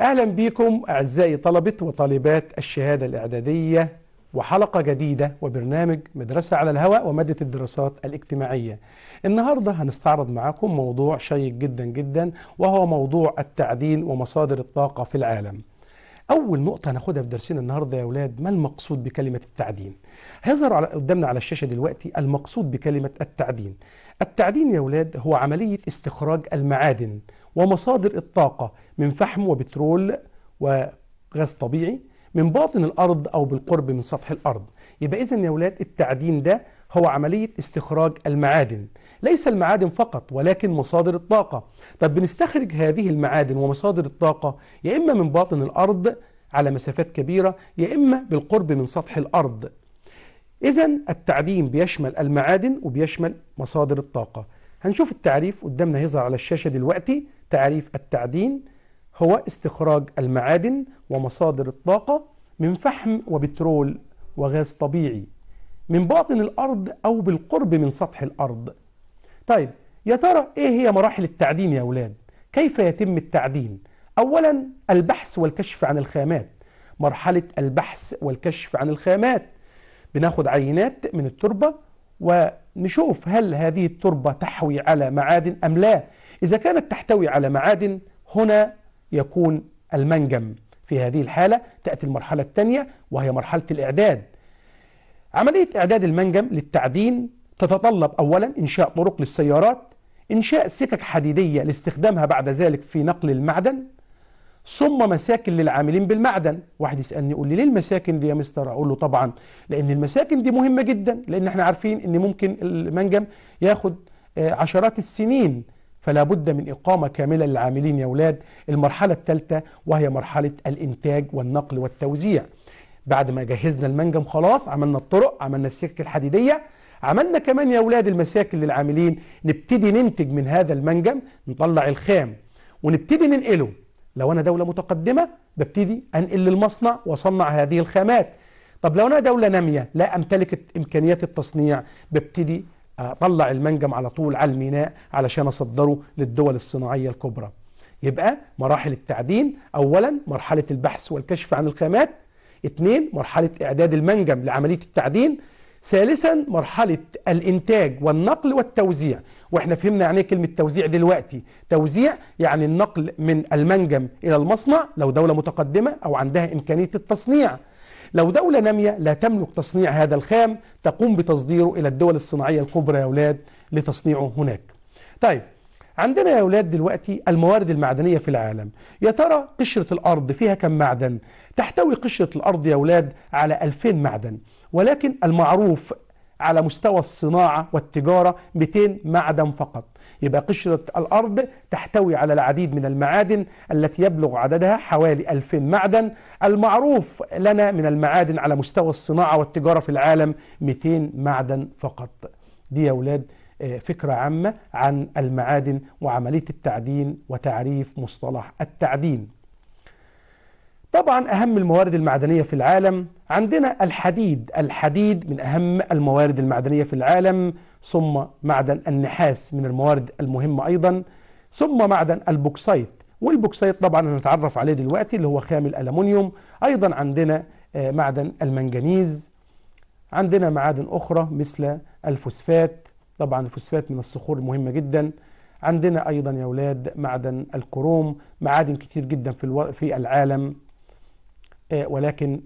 أهلا بكم أعزائي طلبة وطالبات الشهادة الإعدادية وحلقة جديدة وبرنامج مدرسة على الهواء ومادة الدراسات الاجتماعية النهاردة هنستعرض معاكم موضوع شيق جدا جدا وهو موضوع التعدين ومصادر الطاقة في العالم أول نقطة هناخدها في درسنا النهاردة يا أولاد ما المقصود بكلمة التعدين؟ هيظهر على قدامنا على الشاشة دلوقتي المقصود بكلمة التعدين التعدين يا أولاد هو عملية استخراج المعادن ومصادر الطاقة من فحم وبترول وغاز طبيعي من باطن الأرض أو بالقرب من سطح الأرض يبقى إذا يا اولاد التعدين ده هو عملية استخراج المعادن ليس المعادن فقط ولكن مصادر الطاقة طب بنستخرج هذه المعادن ومصادر الطاقة يا إما من باطن الأرض على مسافات كبيرة يا إما بالقرب من سطح الأرض إذا التعدين بيشمل المعادن وبيشمل مصادر الطاقة هنشوف التعريف قدامنا هيظهر على الشاشة دلوقتي تعريف التعدين هو استخراج المعادن ومصادر الطاقة من فحم وبترول وغاز طبيعي من باطن الأرض أو بالقرب من سطح الأرض طيب يا ترى إيه هي مراحل التعدين يا أولاد؟ كيف يتم التعدين؟ أولا البحث والكشف عن الخامات مرحلة البحث والكشف عن الخامات بناخد عينات من التربة ونشوف هل هذه التربة تحوي على معادن أم لا إذا كانت تحتوي على معادن هنا يكون المنجم في هذه الحالة تأتي المرحلة الثانية وهي مرحلة الإعداد عملية إعداد المنجم للتعدين تتطلب أولا إنشاء طرق للسيارات إنشاء سكك حديدية لاستخدامها بعد ذلك في نقل المعدن ثم مساكن للعاملين بالمعدن واحد يسألني يقول لي ليه المساكن دي يا مستر أقول له طبعا لأن المساكن دي مهمة جدا لأن احنا عارفين أن ممكن المنجم ياخد آه، عشرات السنين فلا بد من إقامة كاملة للعاملين يا أولاد المرحلة الثالثة وهي مرحلة الإنتاج والنقل والتوزيع بعد ما جهزنا المنجم خلاص عملنا الطرق عملنا السكك الحديدية عملنا كمان يا أولاد المساكن للعاملين نبتدي ننتج من هذا المنجم نطلع الخام ونبتدي ننقله لو أنا دولة متقدمة ببتدي أنقل للمصنع وأصنع هذه الخامات طب لو أنا دولة نامية لا أمتلك إمكانيات التصنيع ببتدي اطلع المنجم على طول على الميناء علشان اصدره للدول الصناعيه الكبرى يبقى مراحل التعدين اولا مرحله البحث والكشف عن الخامات اثنين مرحله اعداد المنجم لعمليه التعدين ثالثا مرحلة الإنتاج والنقل والتوزيع وإحنا فهمنا يعني إيه كلمة توزيع دلوقتي توزيع يعني النقل من المنجم إلى المصنع لو دولة متقدمة أو عندها إمكانية التصنيع لو دولة نامية لا تملك تصنيع هذا الخام تقوم بتصديره إلى الدول الصناعية الكبرى يا أولاد لتصنيعه هناك طيب عندنا يا أولاد دلوقتي الموارد المعدنية في العالم يا ترى قشرة الأرض فيها كم معدن؟ تحتوي قشرة الأرض يا أولاد على 2000 معدن ولكن المعروف على مستوى الصناعة والتجارة 200 معدن فقط يبقى قشرة الأرض تحتوي على العديد من المعادن التي يبلغ عددها حوالي 2000 معدن المعروف لنا من المعادن على مستوى الصناعة والتجارة في العالم 200 معدن فقط دي يا أولاد آه، فكرة عامة عن المعادن وعملية التعدين وتعريف مصطلح التعدين طبعا أهم الموارد المعدنية في العالم عندنا الحديد الحديد من أهم الموارد المعدنية في العالم ثم معدن النحاس من الموارد المهمة أيضا ثم معدن البوكسايت والبوكسايت طبعا هنتعرف عليه دلوقتي اللي هو خام الألمونيوم أيضا عندنا آه، معدن المنجنيز عندنا معادن أخرى مثل الفوسفات طبعا الفوسفات من الصخور المهمة جدا عندنا أيضا يا أولاد معدن الكروم معادن كتير جدا في, في العالم آه، ولكن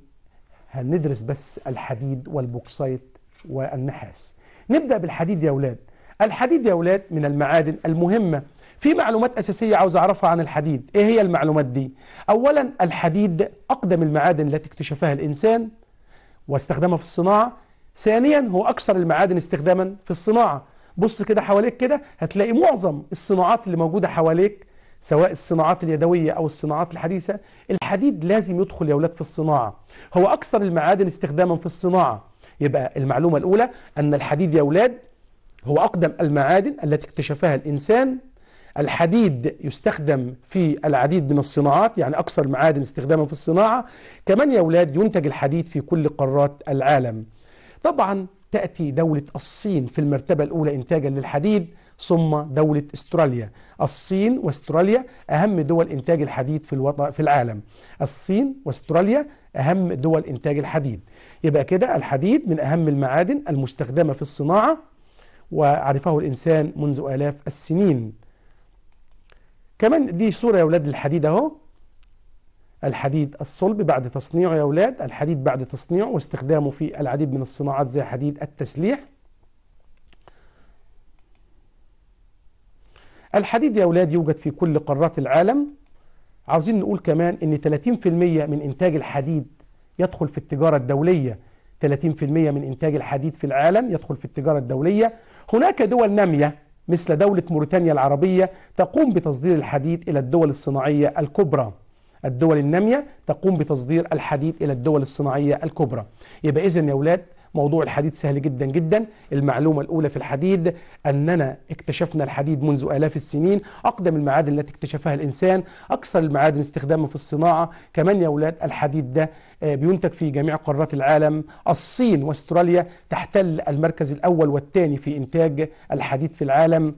هندرس بس الحديد والبوكسايت والنحاس نبدأ بالحديد يا أولاد الحديد يا أولاد من المعادن المهمة في معلومات أساسية عاوز أعرفها عن الحديد إيه هي المعلومات دي؟ أولا الحديد أقدم المعادن التي اكتشفها الإنسان واستخدمها في الصناعة ثانيا هو أكثر المعادن استخداما في الصناعة بص كده حواليك كده هتلاقي معظم الصناعات اللي موجودة حواليك سواء الصناعات اليدوية أو الصناعات الحديثة الحديد لازم يدخل يا أولاد في الصناعة هو أكثر المعادن استخداما في الصناعة يبقى المعلومة الأولى أن الحديد يا أولاد هو أقدم المعادن التي اكتشفها الإنسان الحديد يستخدم في العديد من الصناعات يعني أكثر المعادن استخداما في الصناعة كمان يا أولاد ينتج الحديد في كل قارات العالم طبعا تأتي دولة الصين في المرتبة الأولى إنتاجا للحديد ثم دولة استراليا الصين واستراليا أهم دول إنتاج الحديد في الوطن في العالم الصين واستراليا أهم دول إنتاج الحديد يبقى كده الحديد من أهم المعادن المستخدمة في الصناعة وعرفه الإنسان منذ آلاف السنين كمان دي صورة يا أولاد الحديد أهو الحديد الصلب بعد تصنيعه يا أولاد الحديد بعد تصنيعه واستخدامه في العديد من الصناعات زي حديد التسليح الحديد يا أولاد يوجد في كل قارات العالم عاوزين نقول كمان ان 30% من انتاج الحديد يدخل في التجارة الدولية 30% من انتاج الحديد في العالم يدخل في التجارة الدولية هناك دول نامية مثل دولة موريتانيا العربية تقوم بتصدير الحديد إلى الدول الصناعية الكبرى الدول النامية تقوم بتصدير الحديد إلى الدول الصناعية الكبرى يبقى إذن يا أولاد موضوع الحديد سهل جدا جدا المعلومة الأولى في الحديد أننا اكتشفنا الحديد منذ آلاف السنين أقدم المعادن التي اكتشفها الإنسان أكثر المعادن استخداما في الصناعة كمان يا أولاد الحديد ده آه، بينتج في جميع قارات العالم الصين واستراليا تحتل المركز الأول والثاني في إنتاج الحديد في العالم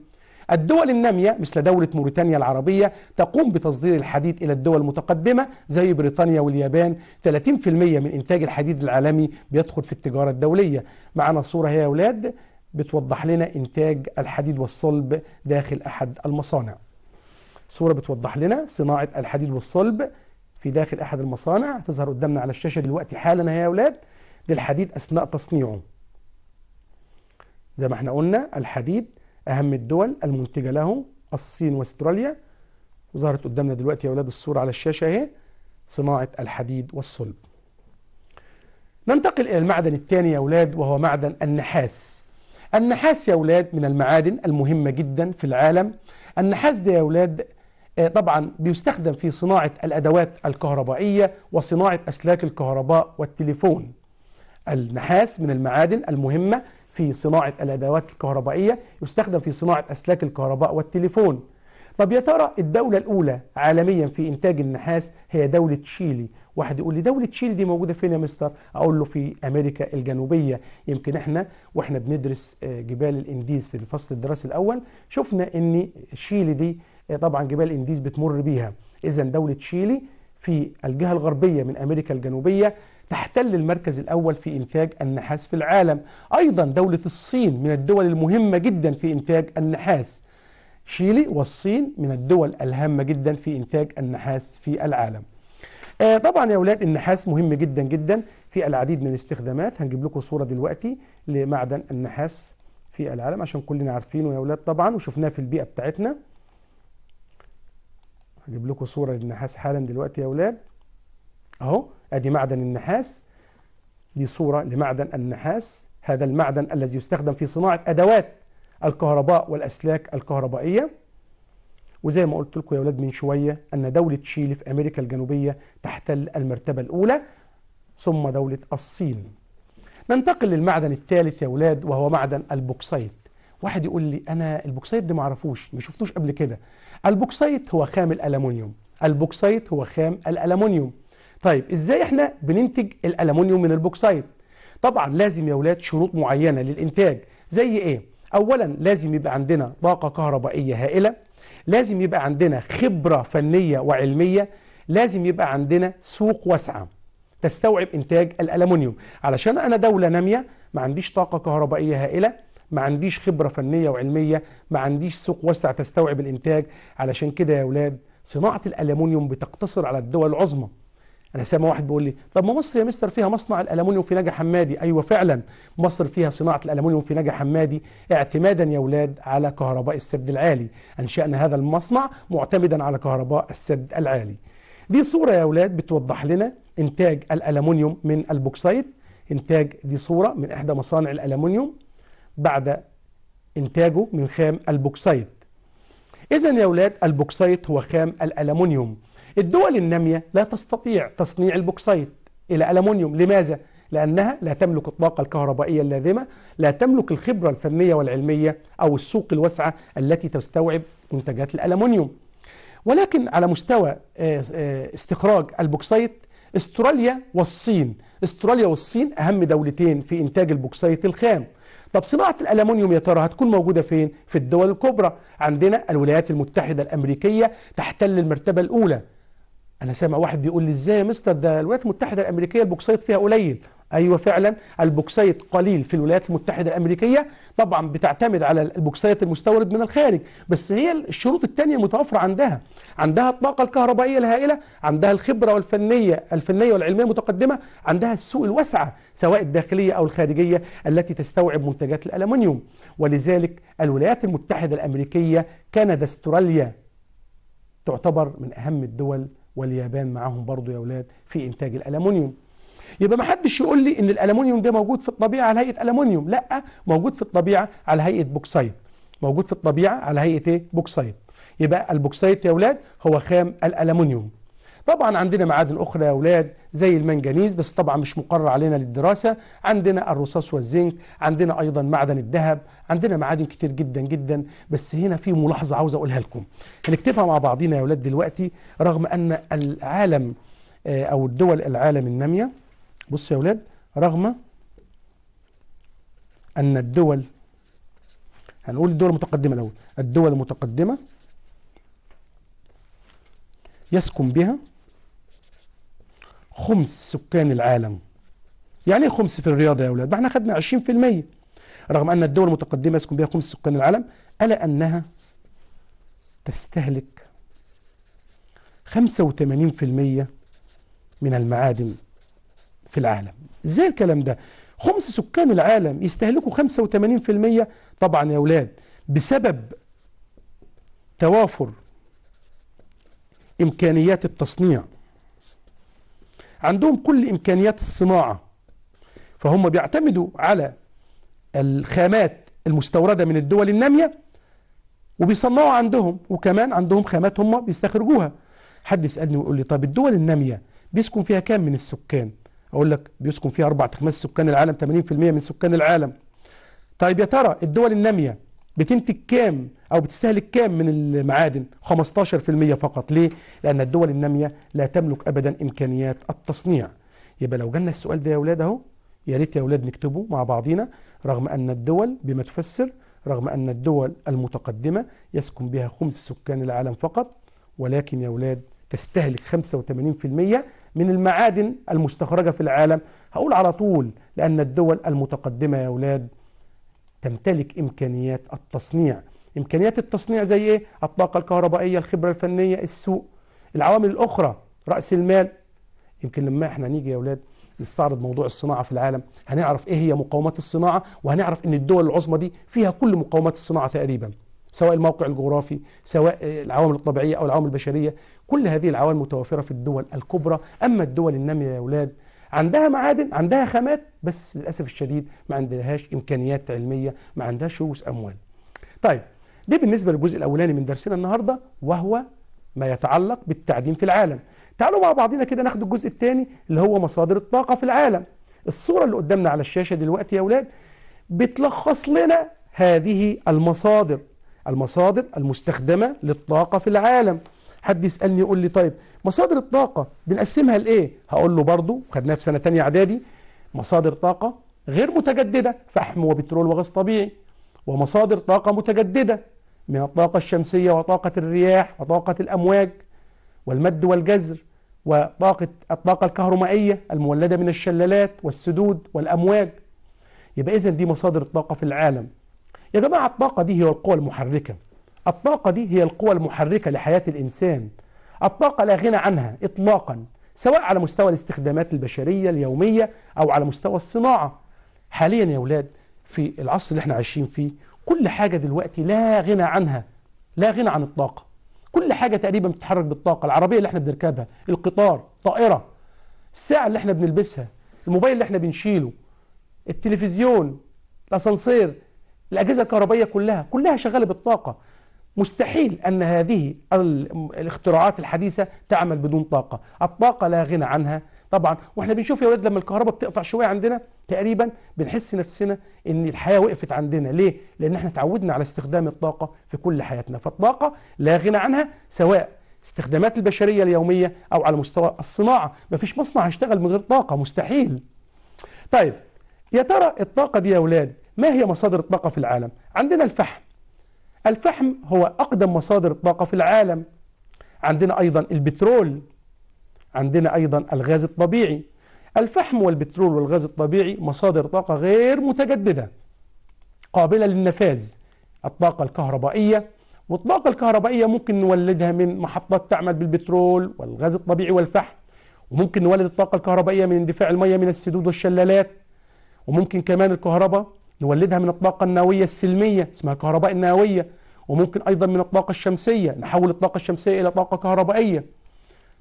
الدول النامية مثل دولة موريتانيا العربية تقوم بتصدير الحديد إلى الدول المتقدمة زي بريطانيا واليابان 30% من إنتاج الحديد العالمي بيدخل في التجارة الدولية معنا الصورة هي يا أولاد بتوضح لنا إنتاج الحديد والصلب داخل أحد المصانع صورة بتوضح لنا صناعة الحديد والصلب في داخل أحد المصانع تظهر قدامنا على الشاشة دلوقتي حالا يا أولاد للحديد أثناء تصنيعه زي ما احنا قلنا الحديد أهم الدول المنتجة له الصين واستراليا وظهرت قدامنا دلوقتي يا أولاد الصورة على الشاشة أهي صناعة الحديد والصلب ننتقل إلى المعدن الثاني يا أولاد وهو معدن النحاس النحاس يا أولاد من المعادن المهمة جدا في العالم النحاس ده يا أولاد آه، طبعا بيستخدم في صناعة الأدوات الكهربائية وصناعة أسلاك الكهرباء والتليفون النحاس من المعادن المهمة في صناعة الأدوات الكهربائية يستخدم في صناعة أسلاك الكهرباء والتليفون طب يا ترى الدولة الأولى عالميا في إنتاج النحاس هي دولة تشيلي واحد يقول لي دولة تشيلي دي موجودة فين يا مستر أقول له في أمريكا الجنوبية يمكن إحنا وإحنا بندرس آه، جبال الإنديز في الفصل الدراسي الأول شفنا إن تشيلي دي آه، طبعا جبال الإنديز بتمر بيها إذا دولة تشيلي في الجهة الغربية من أمريكا الجنوبية تحتل المركز الأول في إنتاج النحاس في العالم أيضا دولة الصين من الدول المهمة جدا في إنتاج النحاس شيلي والصين من الدول الهامة جدا في إنتاج النحاس في العالم آه طبعا يا أولاد النحاس مهم جدا جدا في العديد من الاستخدامات هنجيب لكم صورة دلوقتي لمعدن النحاس في العالم عشان كلنا عارفينه يا أولاد طبعا وشفناه في البيئة بتاعتنا هجيب لكم صورة للنحاس حالا دلوقتي يا أولاد أهو أدي معدن النحاس دي صورة لمعدن النحاس هذا المعدن الذي يستخدم في صناعة أدوات الكهرباء والأسلاك الكهربائية وزي ما قلت لكم يا ولاد من شوية أن دولة تشيلي في أمريكا الجنوبية تحتل المرتبة الأولى ثم دولة الصين ننتقل للمعدن الثالث يا ولاد وهو معدن البوكسايت واحد يقول لي أنا البوكسايت ده اعرفوش ما شفتوش قبل كده البوكسايت هو خام الألمنيوم البوكسايت هو خام الألمنيوم طيب ازاي احنا بننتج الالومنيوم من البوكسايت طبعا لازم يا اولاد شروط معينه للانتاج زي ايه اولا لازم يبقى عندنا طاقه كهربائيه هائله لازم يبقى عندنا خبره فنيه وعلميه لازم يبقى عندنا سوق واسعه تستوعب انتاج الالومنيوم علشان انا دوله ناميه ما عنديش طاقه كهربائيه هائله ما عنديش خبره فنيه وعلميه ما عنديش سوق واسع تستوعب الانتاج علشان كده يا اولاد صناعه الالومنيوم بتقتصر على الدول العظمى انا سامع واحد بيقول لي طب ما مصر يا مستر فيها مصنع الالومنيوم في نجا حمادي ايوه فعلا مصر فيها صناعه الالومنيوم في نجا حمادي اعتمادا يا اولاد على كهرباء السد العالي انشانا هذا المصنع معتمدا على كهرباء السد العالي دي صوره يا اولاد بتوضح لنا انتاج الالومنيوم من البوكسايد انتاج دي صوره من احدى مصانع الالومنيوم بعد انتاجه من خام البوكسايد اذا يا اولاد البوكسايد هو خام الالومنيوم الدول النامية لا تستطيع تصنيع البوكسيت إلى ألمونيوم لماذا؟ لأنها لا تملك الطاقة الكهربائية اللازمة لا تملك الخبرة الفنية والعلمية أو السوق الواسعة التي تستوعب منتجات الألمونيوم ولكن على مستوى آه، آه، استخراج البوكسيت استراليا والصين استراليا والصين أهم دولتين في إنتاج البوكسيت الخام طب صناعة الألمونيوم يا ترى هتكون موجودة فين؟ في الدول الكبرى عندنا الولايات المتحدة الأمريكية تحتل المرتبة الأولى انا سامع واحد بيقول لي ازاي يا مستر ده الولايات المتحده الامريكيه البوكسيت فيها قليل ايوه فعلا البوكسيت قليل في الولايات المتحده الامريكيه طبعا بتعتمد على البوكسيت المستورد من الخارج بس هي الشروط الثانيه متوفره عندها عندها الطاقه الكهربائيه الهائله عندها الخبره والفنيه الفنيه والعلميه المتقدمه عندها السوق الواسعه سواء الداخليه او الخارجيه التي تستوعب منتجات الالومنيوم ولذلك الولايات المتحده الامريكيه كندا استراليا تعتبر من اهم الدول واليابان معاهم برضو يا اولاد في انتاج الالومنيوم يبقى ما حدش يقول لي ان الالومنيوم ده موجود في الطبيعه على هيئه الومنيوم لا موجود في الطبيعه على هيئه بوكسايت موجود في الطبيعه على هيئه ايه بوكسايت يبقى البوكسايت يا اولاد هو خام الالومنيوم طبعا عندنا معادن أخرى يا أولاد زي المنجنيز بس طبعا مش مقرر علينا للدراسة عندنا الرصاص والزنك عندنا أيضا معدن الذهب عندنا معادن كتير جدا جدا بس هنا في ملاحظة عاوز أقولها لكم هنكتبها مع بعضينا يا أولاد دلوقتي رغم أن العالم آه، أو الدول العالم النامية بص يا أولاد رغم أن الدول هنقول الدول المتقدمة الأول الدول المتقدمة يسكن بها خمس سكان العالم يعني ايه خمس في الرياضة يا أولاد ما احنا خدنا 20% رغم أن الدول المتقدمة يسكن بها خمس سكان العالم ألا أنها تستهلك 85% من المعادن في العالم ازاي الكلام ده خمس سكان العالم يستهلكوا 85% طبعا يا أولاد بسبب توافر إمكانيات التصنيع عندهم كل إمكانيات الصناعة فهم بيعتمدوا على الخامات المستوردة من الدول النامية وبيصنعوا عندهم وكمان عندهم خامات هم بيستخرجوها حد يسألني ويقول لي طب الدول النامية بيسكن فيها كام من السكان أقول لك بيسكن فيها أربع خمس سكان العالم 80% من سكان العالم طيب يا ترى الدول النامية بتنتج كام أو بتستهلك كام من المعادن 15% فقط ليه؟ لأن الدول النامية لا تملك أبدا إمكانيات التصنيع يبقى لو جالنا السؤال ده يا أولاد أهو يا ريت يا أولاد نكتبه مع بعضينا رغم أن الدول بما تفسر رغم أن الدول المتقدمة يسكن بها خمس سكان العالم فقط ولكن يا أولاد تستهلك 85% من المعادن المستخرجة في العالم هقول على طول لأن الدول المتقدمة يا أولاد تمتلك إمكانيات التصنيع امكانيات التصنيع زي ايه الطاقه الكهربائيه الخبره الفنيه السوق العوامل الاخرى راس المال يمكن لما احنا نيجي يا اولاد نستعرض موضوع الصناعه في العالم هنعرف ايه هي مقاومات الصناعه وهنعرف ان الدول العظمى دي فيها كل مقاومات الصناعه تقريبا سواء الموقع الجغرافي سواء العوامل الطبيعيه او العوامل البشريه كل هذه العوامل متوفره في الدول الكبرى اما الدول الناميه يا اولاد عندها معادن عندها خامات بس للاسف الشديد ما عندهاش امكانيات علميه ما عندهاش رؤوس اموال طيب ده بالنسبة للجزء الأولاني من درسنا النهاردة وهو ما يتعلق بالتعدين في العالم تعالوا مع بعضنا كده ناخد الجزء الثاني اللي هو مصادر الطاقة في العالم الصورة اللي قدامنا على الشاشة دلوقتي يا أولاد بتلخص لنا هذه المصادر المصادر المستخدمة للطاقة في العالم حد يسألني يقول لي طيب مصادر الطاقة بنقسمها لإيه هقول له برضو خدناها في سنة تانية إعدادي مصادر طاقة غير متجددة فحم وبترول وغاز طبيعي ومصادر طاقة متجددة من الطاقة الشمسية وطاقة الرياح وطاقة الأمواج والمد والجزر وطاقة الطاقة الكهرومائية المولدة من الشلالات والسدود والأمواج يبقى إذا دي مصادر الطاقة في العالم يا جماعة الطاقة دي هي القوى المحركة الطاقة دي هي القوى المحركة لحياة الإنسان الطاقة لا غنى عنها إطلاقا سواء على مستوى الاستخدامات البشرية اليومية أو على مستوى الصناعة حاليا يا أولاد في العصر اللي احنا عايشين فيه كل حاجة دلوقتي لا غنى عنها لا غنى عن الطاقة كل حاجة تقريبا بتتحرك بالطاقة العربية اللي احنا بنركبها القطار طائرة الساعة اللي احنا بنلبسها الموبايل اللي احنا بنشيله التلفزيون الاسانسير الاجهزه الكهربائيه كلها كلها شغاله بالطاقه مستحيل ان هذه الاختراعات الحديثه تعمل بدون طاقه الطاقه لا غنى عنها طبعا واحنا بنشوف يا ولاد لما الكهرباء بتقطع شويه عندنا تقريبا بنحس نفسنا ان الحياه وقفت عندنا ليه لان احنا اتعودنا على استخدام الطاقه في كل حياتنا فالطاقه لا غنى عنها سواء استخدامات البشريه اليوميه او على مستوى الصناعه مفيش مصنع هيشتغل من غير طاقه مستحيل طيب يا ترى الطاقه دي يا ولاد ما هي مصادر الطاقه في العالم عندنا الفحم الفحم هو اقدم مصادر الطاقه في العالم عندنا ايضا البترول عندنا أيضا الغاز الطبيعي الفحم والبترول والغاز الطبيعي مصادر طاقة غير متجددة قابلة للنفاذ الطاقة الكهربائية والطاقة الكهربائية ممكن نولدها من محطات تعمل بالبترول والغاز الطبيعي والفحم وممكن نولد الطاقة الكهربائية من اندفاع المية من السدود والشلالات وممكن كمان الكهرباء نولدها من الطاقة النووية السلمية اسمها الكهرباء النووية وممكن أيضا من الطاقة الشمسية نحول الطاقة الشمسية إلى طاقة كهربائية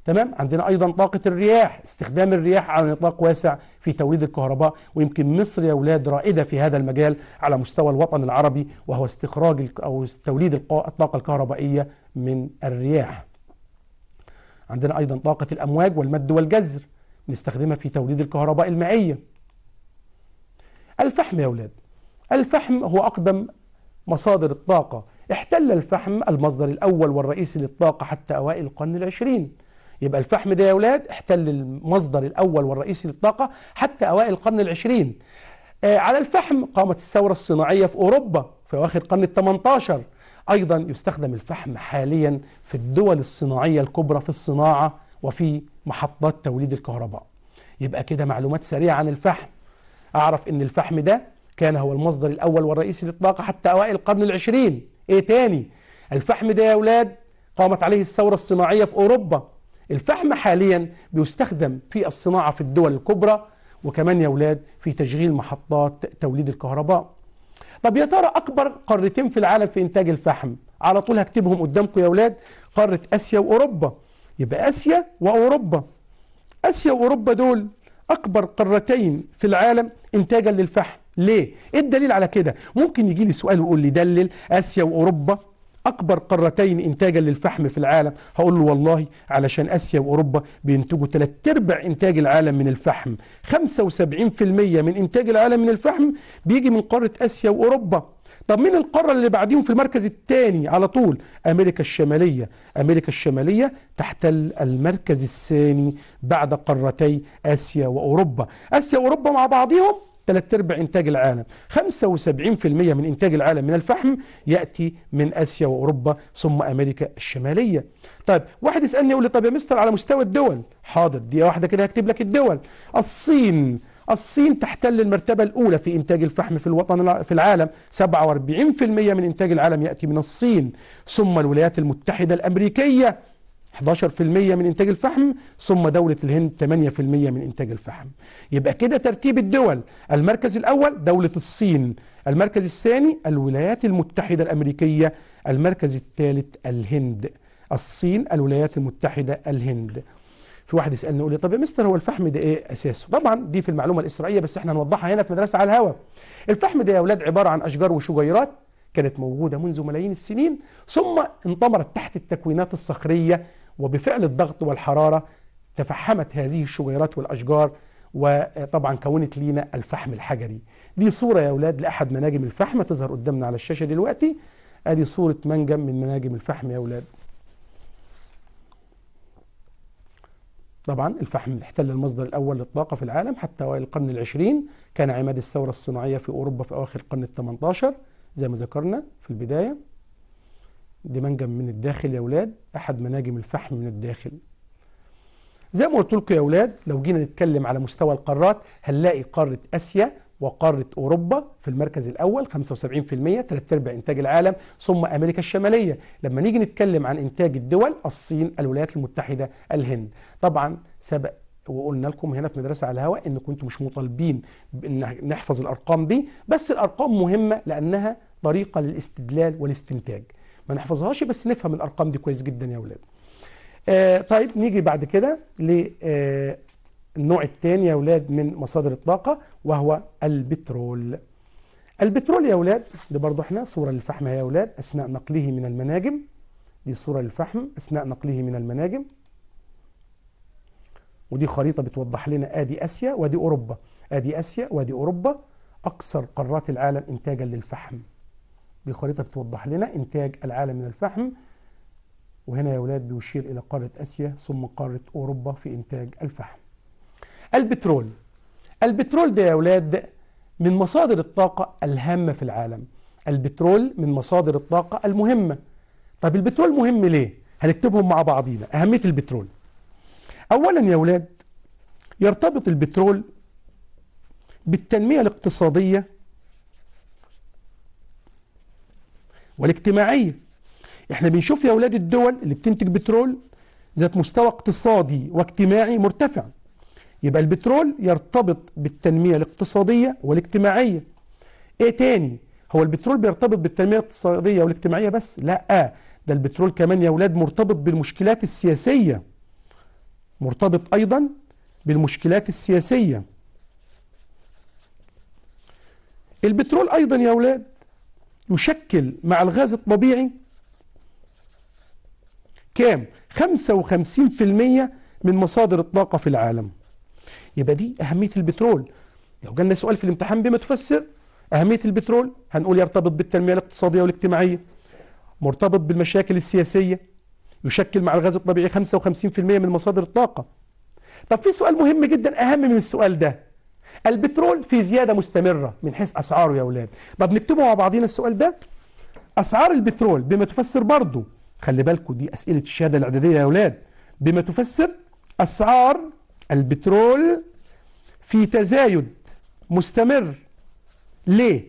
تمام عندنا ايضا طاقه الرياح استخدام الرياح على نطاق واسع في توليد الكهرباء ويمكن مصر يا اولاد رائده في هذا المجال على مستوى الوطن العربي وهو استخراج او توليد الطاقه الكهربائيه من الرياح عندنا ايضا طاقه الامواج والمد والجزر نستخدمها في توليد الكهرباء المائيه الفحم يا اولاد الفحم هو اقدم مصادر الطاقه احتل الفحم المصدر الاول والرئيسي للطاقه حتى اوائل القرن العشرين يبقى الفحم ده يا اولاد احتل المصدر الاول والرئيسي للطاقه حتى اوائل القرن العشرين آه، على الفحم قامت الثوره الصناعيه في اوروبا في اواخر القرن ال 18 ايضا يستخدم الفحم حاليا في الدول الصناعيه الكبرى في الصناعه وفي محطات توليد الكهرباء يبقى كده معلومات سريعه عن الفحم اعرف ان الفحم ده كان هو المصدر الاول والرئيسي للطاقه حتى اوائل القرن العشرين ايه تاني الفحم ده يا اولاد قامت عليه الثوره الصناعيه في اوروبا الفحم حاليا بيستخدم في الصناعة في الدول الكبرى وكمان يا ولاد في تشغيل محطات توليد الكهرباء طب يا ترى أكبر قارتين في العالم في إنتاج الفحم على طول هكتبهم قدامكم يا ولاد قارة آسيا وأوروبا يبقى آسيا وأوروبا آسيا وأوروبا دول أكبر قارتين في العالم إنتاجا للفحم ليه؟ إيه الدليل على كده؟ ممكن يجي لي سؤال ويقول لي دلل آسيا وأوروبا اكبر قارتين انتاجا للفحم في العالم هقول له والله علشان اسيا واوروبا بينتجوا ثلاث ارباع انتاج العالم من الفحم 75% من انتاج العالم من الفحم بيجي من قاره اسيا واوروبا طب مين القارة اللي بعديهم في المركز الثاني على طول أمريكا الشمالية أمريكا الشمالية تحتل المركز الثاني بعد قارتي آسيا وأوروبا آسيا وأوروبا مع بعضهم ثلاث ارباع انتاج العالم 75% من انتاج العالم من الفحم ياتي من اسيا واوروبا ثم امريكا الشماليه طيب واحد يسالني يقول لي طب يا مستر على مستوى الدول حاضر دقيقه واحده كده هكتب لك الدول الصين الصين تحتل المرتبة الأولى في إنتاج الفحم في الوطن في العالم 47% من إنتاج العالم يأتي من الصين ثم الولايات المتحدة الأمريكية 11% من إنتاج الفحم ثم دولة الهند 8% من إنتاج الفحم يبقى كده ترتيب الدول المركز الأول دولة الصين المركز الثاني الولايات المتحدة الأمريكية المركز الثالث الهند الصين الولايات المتحدة الهند في واحد يسألني يقول لي طب يا مستر هو الفحم ده ايه اساسه؟ طبعا دي في المعلومه الاسرائيليه بس احنا هنوضحها هنا في مدرسه على الهوا. الفحم ده يا اولاد عباره عن اشجار وشجيرات كانت موجوده منذ ملايين السنين ثم انطمرت تحت التكوينات الصخريه وبفعل الضغط والحرارة تفحمت هذه الشجيرات والأشجار وطبعا كونت لينا الفحم الحجري دي صورة يا أولاد لأحد مناجم الفحم تظهر قدامنا على الشاشة دلوقتي أدي صورة منجم من مناجم الفحم يا أولاد طبعا الفحم احتل المصدر الأول للطاقة في العالم حتى أوائل القرن العشرين كان عماد الثورة الصناعية في أوروبا في أواخر القرن ال 18 زي ما ذكرنا في البداية دي منجم من الداخل يا ولاد أحد مناجم الفحم من الداخل زي ما قلت لكم يا ولاد لو جينا نتكلم على مستوى القارات هنلاقي قارة آسيا وقارة أوروبا في المركز الأول 75% ثلاث أرباع إنتاج العالم ثم أمريكا الشمالية لما نيجي نتكلم عن إنتاج الدول الصين الولايات المتحدة الهند طبعا سبق وقلنا لكم هنا في مدرسة على الهواء إن كنتم مش مطالبين بأن نحفظ الأرقام دي بس الأرقام مهمة لأنها طريقة للاستدلال والاستنتاج ما نحفظهاش بس نفهم الارقام دي كويس جدا يا اولاد آه طيب نيجي بعد كده للنوع آه، النوع الثاني يا اولاد من مصادر الطاقه وهو البترول البترول يا اولاد ده برضه احنا صوره للفحم يا اولاد اثناء نقله من المناجم دي صوره للفحم اثناء نقله من المناجم ودي خريطه بتوضح لنا ادي اسيا وادي اوروبا ادي اسيا وادي اوروبا اكثر قارات العالم انتاجا للفحم دي خريطة بتوضح لنا إنتاج العالم من الفحم وهنا يا ولاد بيشير إلى قارة آسيا ثم قارة أوروبا في إنتاج الفحم البترول البترول ده يا ولاد من مصادر الطاقة الهامة في العالم البترول من مصادر الطاقة المهمة طب البترول مهم ليه؟ هنكتبهم مع بعضينا أهمية البترول أولا يا ولاد يرتبط البترول بالتنمية الاقتصادية والاجتماعية احنا بنشوف يا اولاد الدول اللي بتنتج بترول ذات مستوى اقتصادي واجتماعي مرتفع يبقى البترول يرتبط بالتنمية الاقتصادية والاجتماعية ايه تاني هو البترول بيرتبط بالتنمية الاقتصادية والاجتماعية بس لا ده البترول كمان يا اولاد مرتبط بالمشكلات السياسية مرتبط ايضا بالمشكلات السياسية البترول ايضا يا اولاد يشكل مع الغاز الطبيعي كام 55% من مصادر الطاقة في العالم يبقى دي أهمية البترول لو جالنا سؤال في الامتحان بما تفسر أهمية البترول هنقول يرتبط بالتنمية الاقتصادية والاجتماعية مرتبط بالمشاكل السياسية يشكل مع الغاز الطبيعي 55% من مصادر الطاقة طب في سؤال مهم جدا أهم من السؤال ده البترول في زيادة مستمرة من حيث أسعاره يا أولاد طب نكتبه مع بعضينا السؤال ده أسعار البترول بما تفسر برضه خلي بالكم دي أسئلة الشهادة الإعدادية يا أولاد بما تفسر أسعار البترول في تزايد مستمر ليه؟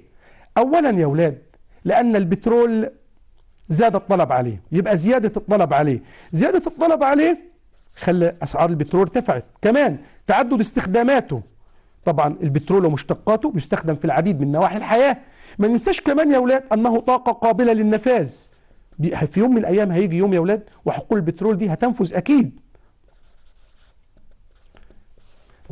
أولا يا أولاد لأن البترول زاد الطلب عليه يبقى زيادة الطلب عليه زيادة الطلب عليه خلى أسعار البترول ارتفعت كمان تعدد استخداماته طبعا البترول ومشتقاته بيستخدم في العديد من نواحي الحياة ما ننساش كمان يا ولاد أنه طاقة قابلة للنفاذ في يوم من الأيام هيجي يوم يا ولاد وحقول البترول دي هتنفذ أكيد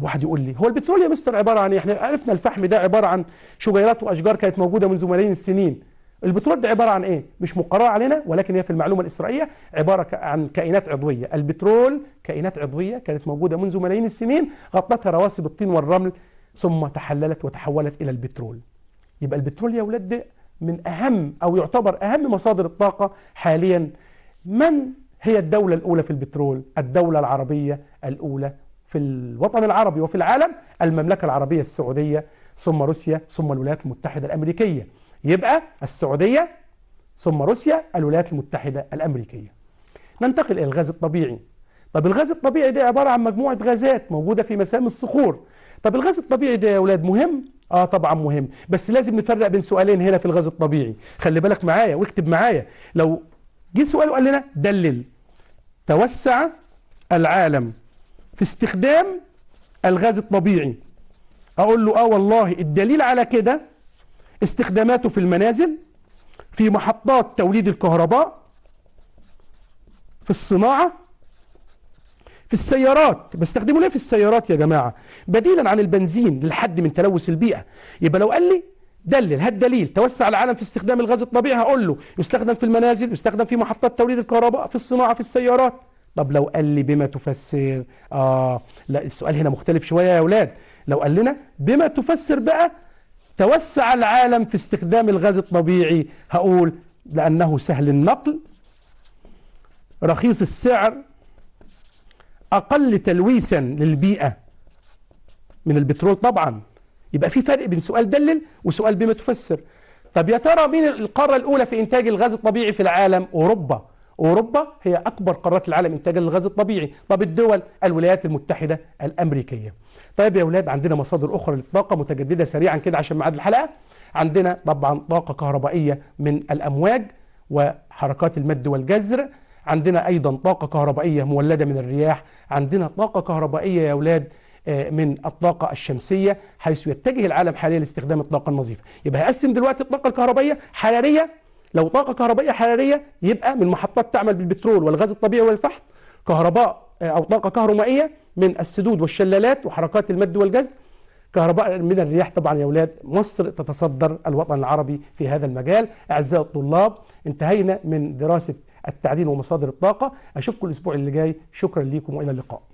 واحد يقول لي هو البترول يا مستر عبارة عن إيه؟ احنا عرفنا الفحم ده عبارة عن شجيرات وأشجار كانت موجودة منذ ملايين السنين البترول ده عبارة عن إيه؟ مش مقررة علينا ولكن هي في المعلومة الإسرائيلية عبارة عن كائنات عضوية البترول كائنات عضوية كانت موجودة منذ ملايين السنين غطتها رواسب الطين والرمل ثم تحللت وتحولت إلى البترول يبقى البترول يا ولاد ده من أهم أو يعتبر أهم مصادر الطاقة حاليا من هي الدولة الأولى في البترول؟ الدولة العربية الأولى في الوطن العربي وفي العالم المملكة العربية السعودية ثم روسيا ثم الولايات المتحدة الأمريكية يبقى السعودية ثم روسيا الولايات المتحدة الأمريكية ننتقل إلى الغاز الطبيعي طب الغاز الطبيعي ده عبارة عن مجموعة غازات موجودة في مسام الصخور طب الغاز الطبيعي ده يا أولاد مهم؟ آه طبعا مهم بس لازم نفرق بين سؤالين هنا في الغاز الطبيعي خلي بالك معايا واكتب معايا لو جه سؤال وقال لنا دلل توسع العالم في استخدام الغاز الطبيعي أقول له آه والله الدليل على كده استخداماته في المنازل في محطات توليد الكهرباء في الصناعة في السيارات بستخدمه ليه في السيارات يا جماعة بديلا عن البنزين للحد من تلوث البيئة يبقى لو قال لي دلل هات دليل توسع العالم في استخدام الغاز الطبيعي هقول له يستخدم في المنازل يستخدم في محطات توليد الكهرباء في الصناعة في السيارات طب لو قال لي بما تفسر آه لا السؤال هنا مختلف شوية يا أولاد لو قال لنا بما تفسر بقى توسع العالم في استخدام الغاز الطبيعي هقول لأنه سهل النقل رخيص السعر أقل تلويثا للبيئة من البترول طبعا يبقى في فرق بين سؤال دلل وسؤال بما تفسر طب يا ترى مين القارة الأولى في إنتاج الغاز الطبيعي في العالم أوروبا أوروبا هي أكبر قارات العالم إنتاجا للغاز الطبيعي طب الدول الولايات المتحدة الأمريكية طيب يا أولاد عندنا مصادر أخرى للطاقة متجددة سريعا كده عشان ميعاد الحلقة عندنا طبعا طاقة كهربائية من الأمواج وحركات المد والجزر عندنا أيضا طاقة كهربائية مولدة من الرياح عندنا طاقة كهربائية يا أولاد آه، من الطاقة الشمسية حيث يتجه العالم حاليا لاستخدام الطاقة النظيفة يبقى هقسم دلوقتي الطاقة الكهربائية حرارية لو طاقة كهربائية حرارية يبقى من محطات تعمل بالبترول والغاز الطبيعي والفحم كهرباء آه، أو طاقة كهرومائية من السدود والشلالات وحركات المد والجز كهرباء من الرياح طبعا يا أولاد مصر تتصدر الوطن العربي في هذا المجال أعزائي الطلاب انتهينا من دراسة التعدين ومصادر الطاقة أشوفكم الأسبوع اللي جاي شكرا لكم وإلى اللقاء